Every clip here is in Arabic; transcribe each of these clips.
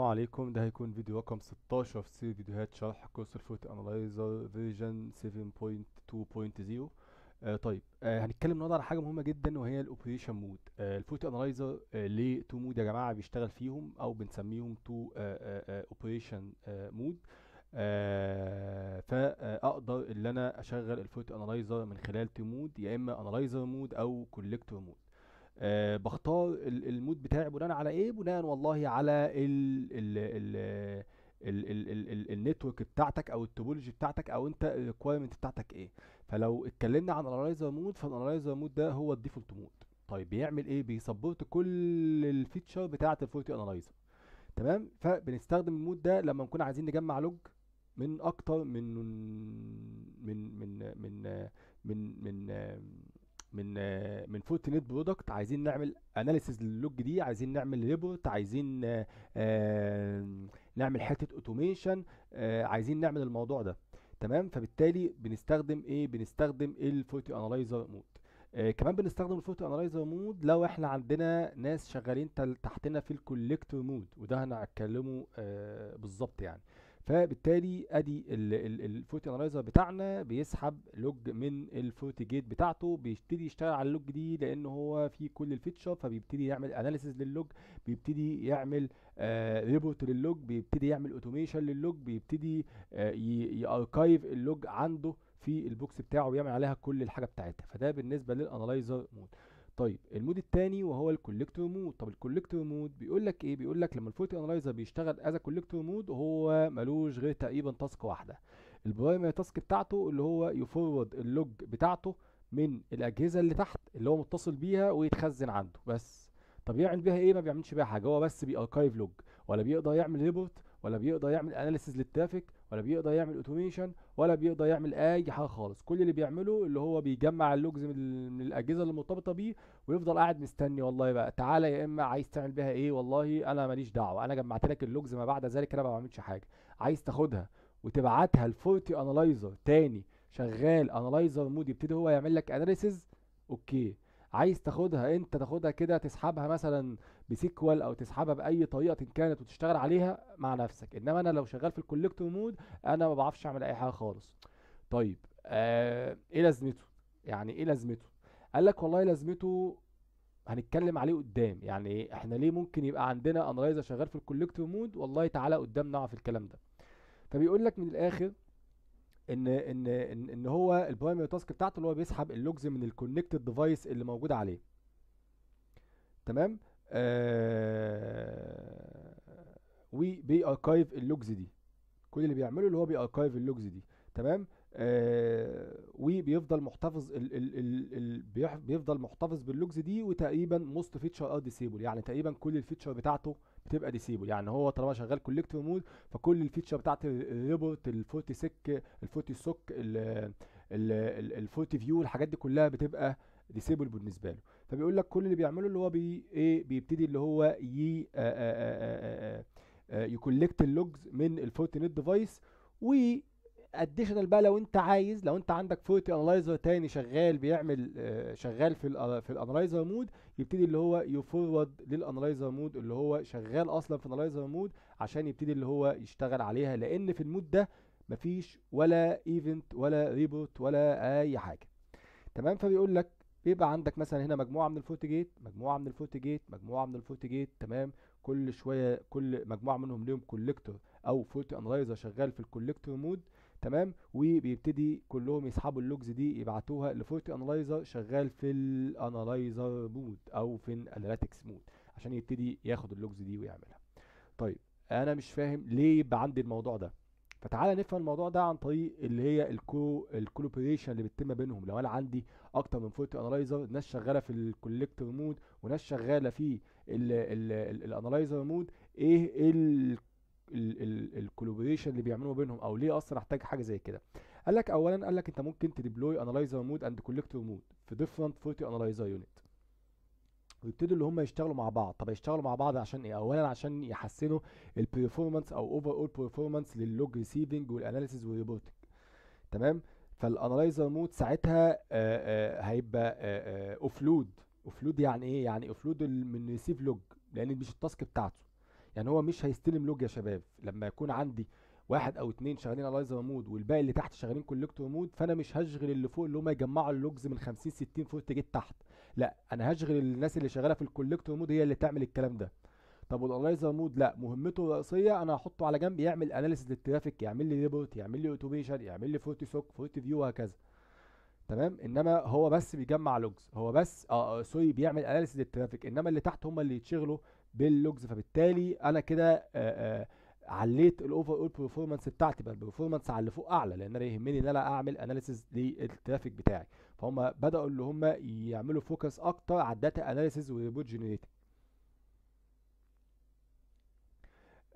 السلام عليكم ده هيكون فيديو رقم 16 في سير فيديوهات شرح كورس الفوت انالايزر فيرجن 7.2.0 آه طيب آه هنتكلم النهارده على حاجه مهمه جدا وهي الاوبريشن مود آه الفوت انالايزر آه ليه تو مود يا جماعه بيشتغل فيهم او بنسميهم تو اوبريشن آه، آه، آه، مود آه فاقدر ان انا اشغل الفوت انالايزر من خلال تو مود يا اما انالايزر مود او كوليكتور مود أه بختار المود بتاعي بناء على ايه بناء والله على ال ال ال النتورك بتاعتك او التوبولوجي بتاعتك او انت الريكويرمنت بتاعتك ايه فلو اتكلمنا عن انالايزر مود فالانالايزر مود ده هو الديفولت مود طيب بيعمل ايه بيسبورت كل الفيتشر بتاعه الفورتي انالايزر تمام فبنستخدم المود ده لما نكون عايزين نجمع لوج من اكتر من من من من من, من, من من من فوت نت برودكت عايزين نعمل اناليسيز للوج دي عايزين نعمل ريبورت عايزين نعمل حته اوتوميشن آه، عايزين نعمل الموضوع ده تمام فبالتالي بنستخدم ايه بنستخدم الفوت انالايزر مود آه كمان بنستخدم الفوت انالايزر مود لو احنا عندنا ناس شغالين تحتنا في الكوليكتور مود وده هنتكلمه آه بالظبط يعني فبالتالي ادي الفوتي انالايزر بتاعنا بيسحب لوج من الفوتي جيت بتاعته بيبتدي يشتغل على اللوج دي لان هو في كل الفيتشر فبيبتدي يعمل اناليسيز للوج بيبتدي يعمل ريبورت آه، للوج بيبتدي يعمل اوتوميشن للوج بيبتدي آه، ياركايف اللوج عنده في البوكس بتاعه ويعمل عليها كل الحاجه بتاعتها فده بالنسبه للانالايزر مود طيب المود الثاني وهو الكولكتيف مود طب الكولكتيف مود بيقول لك ايه بيقول لك لما الفولت انالايزر بيشتغل از كولكتيف مود هو ملوش غير تقريبا تاسك واحده البرايمري تاسك بتاعته اللي هو يفورورد اللوج بتاعته من الاجهزه اللي تحت اللي هو متصل بيها ويتخزن عنده بس طب يعمل بيها ايه ما بيعملش بيها حاجه هو بس بياركايف لوج ولا بيقدر يعمل ريبورت ولا بيقدر يعمل اناليسيز للترافيك ولا بيقدر يعمل اوتوميشن ولا بيقدر يعمل اي حاجه خالص كل اللي بيعمله اللي هو بيجمع اللوجز من الاجهزه اللي مرتبطه بيه ويفضل قاعد مستني والله بقى تعالى يا اما عايز تعمل بيها ايه والله انا ماليش دعوه انا جمعت لك اللوجز ما بعد ذلك انا ما بعملش حاجه عايز تاخدها وتبعتها لفورتي انالايزر تاني شغال انالايزر مود يبتدي هو يعمل لك اناليسز اوكي عايز تاخدها انت تاخدها كده تسحبها مثلا بسيكوال او تسحبها باي طريقه إن كانت وتشتغل عليها مع نفسك انما انا لو شغال في الكولكتور مود انا ما بعرفش اعمل اي حاجه خالص طيب آه ايه لازمته يعني ايه لازمته قال لك والله لازمته هنتكلم عليه قدام يعني احنا ليه ممكن يبقى عندنا انرايزر شغال في الكولكتور مود والله تعالى قدام نعرف الكلام ده فبيقول لك من الاخر ان ان ان, إن هو البرايمري تاسك بتاعته اللي هو بيسحب اللوجز من الكونكتد ديفايس اللي موجود عليه تمام آه، وبياركايف اللوجز دي كل اللي بيعمله اللي هو بياركايف اللوجز دي تمام آه وبيفضل محتفظ ال ال ال ال بيفضل محتفظ باللوجز دي وتقريبا موست فيتشر ار ديسيبل يعني تقريبا كل الفيتشر بتاعته بتبقى ديسيبل يعني هو طالما شغال كوليكتور مود فكل الفيتشر بتاعت الريبورت الفورتي سك الفورتي سوك الفورتي فيو الحاجات دي كلها بتبقى ريسيبل بالنسبه له فبيقول لك كل اللي بيعمله اللي هو بي ايه بيبتدي اللي هو ي يكولكت آه، اللوجز آه، آه، من نت ديفايس و اديشنال بقى لو انت عايز لو انت عندك فورتي انالايزر تاني شغال بيعمل شغال في في الانالايزر مود يبتدي اللي هو يفورورد للانالايزر مود اللي هو شغال اصلا في انالايزر مود عشان يبتدي اللي هو يشتغل عليها لان في المود ده مفيش ولا ايفنت ولا ريبورت ولا اي حاجه تمام فبيقول لك بيبقى عندك مثلا هنا مجموعه من الفوت جيت مجموعه من الفوت جيت مجموعه من الفوت جيت تمام كل شويه كل مجموعه منهم ليهم كوليكتور او فوت انلايزر شغال في الكوليكتور مود تمام وبيبتدي كلهم يسحبوا اللوجز دي يبعتوها لفوت انلايزر شغال في الانلايزر مود او في الاناليتكس مود عشان يبتدي ياخد اللوجز دي ويعملها طيب انا مش فاهم ليه يبقى عندي الموضوع ده فتعالى نفهم الموضوع ده عن طريق اللي هي الكو الكولوبريشن اللي بتتم بينهم لو انا عندي اكتر من فورتي انالايزر ناس شغاله في الكوليكتور مود وناس شغاله في الانالايزر مود ايه الكولابوريشن اللي بيعملوا بينهم او ليه اصلا احتاج حاجه زي كده قال لك اولا قال لك انت ممكن تديبلوي انالايزر مود اند كوليكتور مود في ديفرنت فورتي انالايزر يونت ويبتدوا اللي هم يشتغلوا مع بعض طب يشتغلوا مع بعض عشان ايه اولا عشان يحسنوا البرفورمانس او اوفر اول برفورمانس لللوج ريسيفنج والاناليسيز والريبورتنج تمام فالانالايزر مود ساعتها هيبقى اوفلود اوفلود يعني ايه يعني اوفلود من ريسيف لوج لان مش التاسك بتاعته يعني هو مش هيستلم لوج يا شباب لما يكون عندي واحد او اتنين شغالين انالايزر مود والباقي اللي تحت شغالين كولكتور مود فانا مش هشغل اللي فوق اللي هم يجمعوا اللوجز من 50 60 فورت جيت تحت لا انا هشغل الناس اللي شغاله في الكولكتور مود هي اللي تعمل الكلام ده طب والانلايزر مود لا مهمته الرئيسيه انا هحطه على جنب يعمل اناليسيس للترافيك يعمل لي ريبورت يعمل لي اوتوميشن يعمل لي فورتي سوك فورتي فيو وهكذا تمام انما هو بس بيجمع لوجز هو بس آه سوري آه، بيعمل اناليسيس للترافيك انما اللي تحت هم اللي يتشغلوا باللوجز فبالتالي انا كده آه آه عليت الاوفر اول برفورمانس بتاعتي بقى البرفورمانس على اللي فوق اعلى لان انا يهمني ان انا اعمل اناليسيز للترافيك بتاعي فهم بداوا اللي هم يعملوا فوكس اكتر على الداتا اناليسيز وريبورت جنريتنج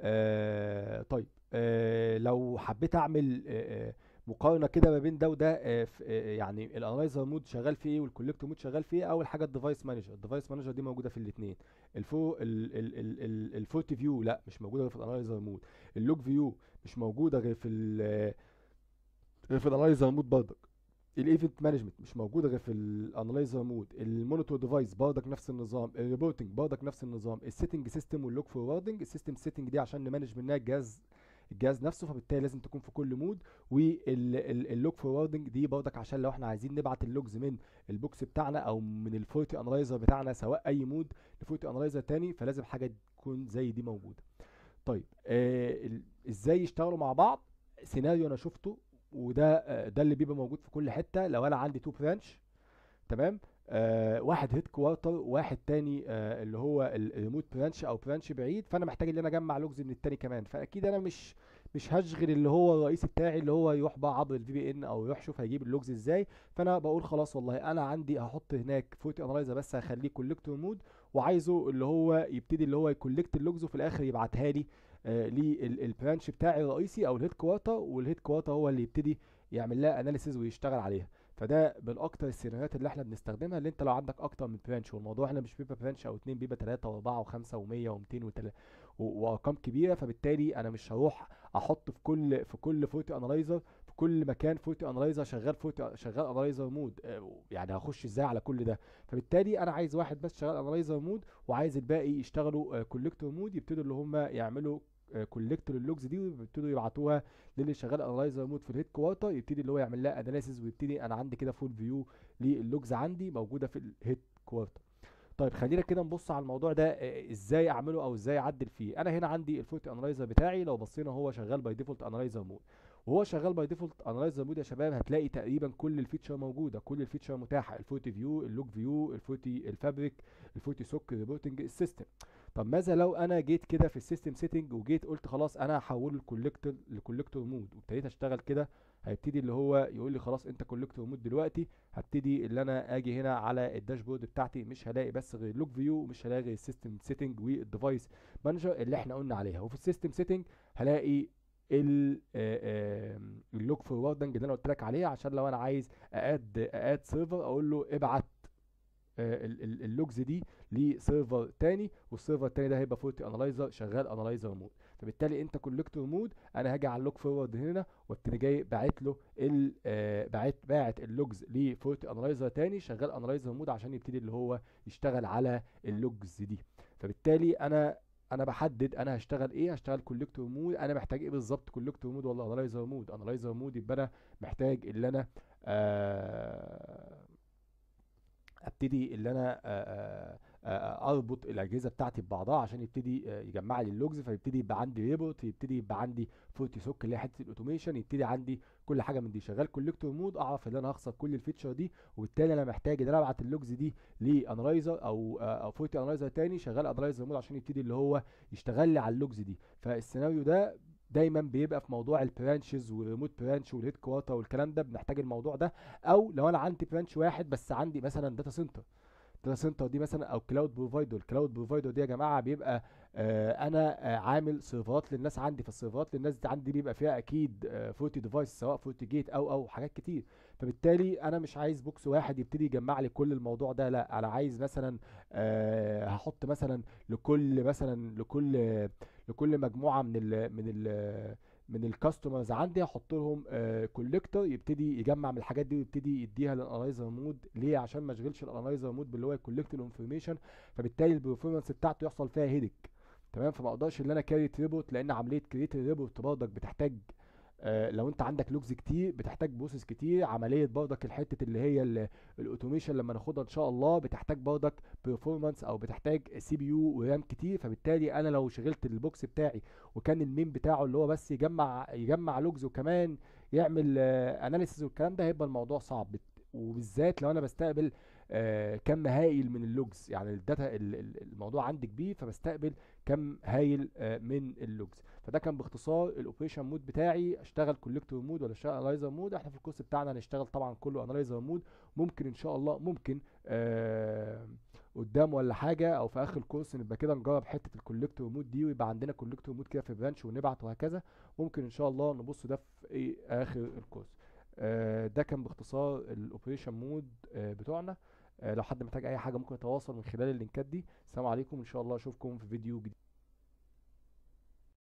آه طيب آه لو حبيت اعمل آه, آه، مقارنه كده ما بين ده وده آه، آه، يعني الانالايزر مود شغال في ايه والكولكت مود شغال في ايه اول حاجه الديفايس مانجر الديفايس مانجر دي موجوده في الاثنين الفو الفورت فيو لا مش موجوده غير في الانالايزر مود اللوج فيو مش موجوده غير في غير في الانالايزر مود برضك الايفنت مانجمنت مش موجوده غير في الانلايزر مود المونيتور ديفايس برضك نفس النظام الريبورتنج برضك نفس النظام السيتنج سيستم واللوك فوروردنج السيستم سيتنج دي عشان نمانج منها الجهاز الجهاز نفسه فبالتالي لازم تكون في كل مود واللوك فوروردنج دي برضك عشان لو احنا عايزين نبعت اللوجز من البوكس بتاعنا او من الفورتي انلايزر بتاعنا سواء اي مود لفورتي انلايزر تاني فلازم حاجه تكون زي دي موجوده طيب آه ازاي يشتغلوا مع بعض سيناريو انا شفته وده آه، ده اللي بيبقى موجود في كل حته لو انا عندي تو برانش تمام آه واحد هيد كوارتر واحد تاني آه اللي هو الريموت برانش او برانش بعيد فانا محتاج ان انا اجمع لوجز من التاني كمان فاكيد انا مش مش هشغل اللي هو الرئيس بتاعي اللي هو يروح بقى عبر الفي بي ان او يروح يشوف هيجيب اللوجز ازاي فانا بقول خلاص والله انا عندي هحط هناك فوت انلايزر بس هخليه كولكتور مود وعايزه اللي هو يبتدي اللي هو يكولكت اللوجز وفي الاخر يبعتها لي آه، للبرانش بتاعي الرئيسي او الهيد كوارتر والهيد كوارتر هو اللي يبتدي يعمل لها اناليسيز ويشتغل عليها فده من اكتر السيناريوهات اللي احنا بنستخدمها اللي انت لو عندك اكتر من برانش والموضوع احنا مش بيبقى برانش او اتنين بيبقى تلاته واربعه و و100 و200 وارقام كبيره فبالتالي انا مش هروح احط في كل في كل فورتي انلايزر في كل مكان فورتي انلايزر شغال فورتي شغال انلايزر آه، مود يعني هخش ازاي على كل ده فبالتالي انا عايز واحد بس شغال انلايزر مود وعايز الباقي يشتغلوا كوليكتور آه، مود يبتدوا اللي هم يعملوا كولكتور اللوجز دي ويبتدوا يبعتوها للي شغال انلايزر مود في الهيد كوارتر يبتدي اللي هو يعمل لها اناليسيز ويبتدي انا عندي كده فول فيو للوجز عندي موجوده في الهيد كوارتر طيب خلينا كده نبص على الموضوع ده آه، ازاي اعمله او ازاي اعدل فيه انا هنا عندي الفورت انلايزر بتاعي لو بصينا هو شغال باي ديفولت انلايزر مود وهو شغال باي ديفولت انلايزر مود يا شباب هتلاقي تقريبا كل الفيتشر موجوده كل الفيتشر متاحه الفورت فيو اللوك فيو الفورتي الفابريك الفورتي سوك ريبورتنج السيستم طب ماذا لو انا جيت كده في السيستم سيتنج وجيت قلت خلاص انا هحوله لكولكتور لكولكتور مود وابتديت اشتغل كده هيبتدي اللي هو يقول لي خلاص انت كولكتور مود دلوقتي هبتدي اللي انا اجي هنا على الداشبورد بتاعتي مش هلاقي بس غير لوك فيو ومش هلاقي غير السيستم سيتنج والديفايس مانجر اللي احنا قلنا عليها وفي السيستم سيتنج هلاقي اللوك فوردنج اللي انا قلت لك عليه عشان لو انا عايز اد اد سيرفر اقول له ابعت آه، اللوجز دي لسيرفر تاني والسيرفر التاني ده هيبقى فورتي اناليزر شغال اناليزر مود فبالتالي انت كولكتور مود انا هاجي على اللوج فورورد هنا وابتدي جاي باعت له آه، باعت باعت اللوجز لفورتي اناليزر تاني شغال اناليزر مود عشان يبتدي اللي هو يشتغل على اللوجز دي فبالتالي انا انا بحدد انا هشتغل ايه هشتغل كولكتور مود انا محتاج ايه بالظبط كولكتور مود ولا اناليزر مود اناليزر مود يبقى انا محتاج اللي انا آه ابتدي اللي انا آه، آه، آه، اربط الاجهزه بتاعتي ببعضها عشان يبتدي يجمع لي اللوجز فيبتدي يبقى عندي ريبورت يبتدي يبقى عندي فورتي سوك اللي هي حته الاوتوميشن يبتدي عندي كل حاجه من دي شغال كوليكتور مود اعرف ان انا هخسر كل الفيتشر دي وبالتالي انا محتاج ان انا ابعت اللوجز دي لانلايزر او او فورتي انلايزر تاني شغال انلايزر مود عشان يبتدي اللي هو يشتغل لي على اللوجز دي فالسيناريو ده دايما بيبقى في موضوع البرانشز والريموت برانش والهيد كوارتر والكلام ده بنحتاج الموضوع ده او لو انا عندي برانش واحد بس عندي مثلا داتا سنتر داتا سنتر دي مثلا او كلاود بروفايدر الكلاود بروفايدر دي يا جماعه بيبقى آه انا آه عامل سيرفرات للناس عندي فالسيرفرات للناس دي عندي بيبقى فيها اكيد آه فورتي ديفايس سواء فورتي جيت او او حاجات كتير فبالتالي انا مش عايز بوكس واحد يبتدي يجمع لي كل الموضوع ده لا انا عايز مثلا أه هحط مثلا لكل مثلا لكل لكل مجموعه من الـ من الـ من الكاستمرز عندي هحط لهم كوليكتور آه، يبتدي يجمع من الحاجات دي ويبتدي يديها للانايزر مود ليه عشان ما اشغلش الانايزر مود باللي هو يكولكت الانفورميشن فبالتالي البرفورمانس بتاعته يحصل فيها هيدك تمام فما اقدرش ان انا كريت ريبورت لان عمليه كريت الريبورت برضك بتحتاج آه، لو انت عندك لوجز كتير بتحتاج بوسس كتير عمليه برضك الحته اللي هي الاوتوميشن لما ناخدها ان شاء الله بتحتاج برضك بيرفورمانس او بتحتاج سي بي يو ورام كتير فبالتالي انا لو شغلت البوكس بتاعي وكان المين بتاعه اللي هو بس يجمع يجمع لوجز وكمان يعمل اناليسيز آه، والكلام ده هيبقى الموضوع صعب وبالذات لو انا بستقبل آه، كم هائل من اللوجز يعني الداتا الموضوع عندي كبير فبستقبل كم هايل آه، من اللوجز فده كان باختصار الاوبريشن مود بتاعي اشتغل كولكتور مود ولا اشتغل انالايزر مود احنا في الكورس بتاعنا هنشتغل طبعا كله انالايزر مود ممكن ان شاء الله ممكن آه قدام ولا حاجه او في اخر الكورس نبقى كده نجرب حته الكولكتور مود دي ويبقى عندنا كولكتور مود كده في برانش ونبعت وهكذا ممكن ان شاء الله نبص ده في اخر الكورس آه ده كان باختصار الاوبريشن مود آه بتوعنا آه، لو حد محتاج اي حاجه ممكن يتواصل من خلال اللينكات دي سلام عليكم ان شاء الله اشوفكم في فيديو جديد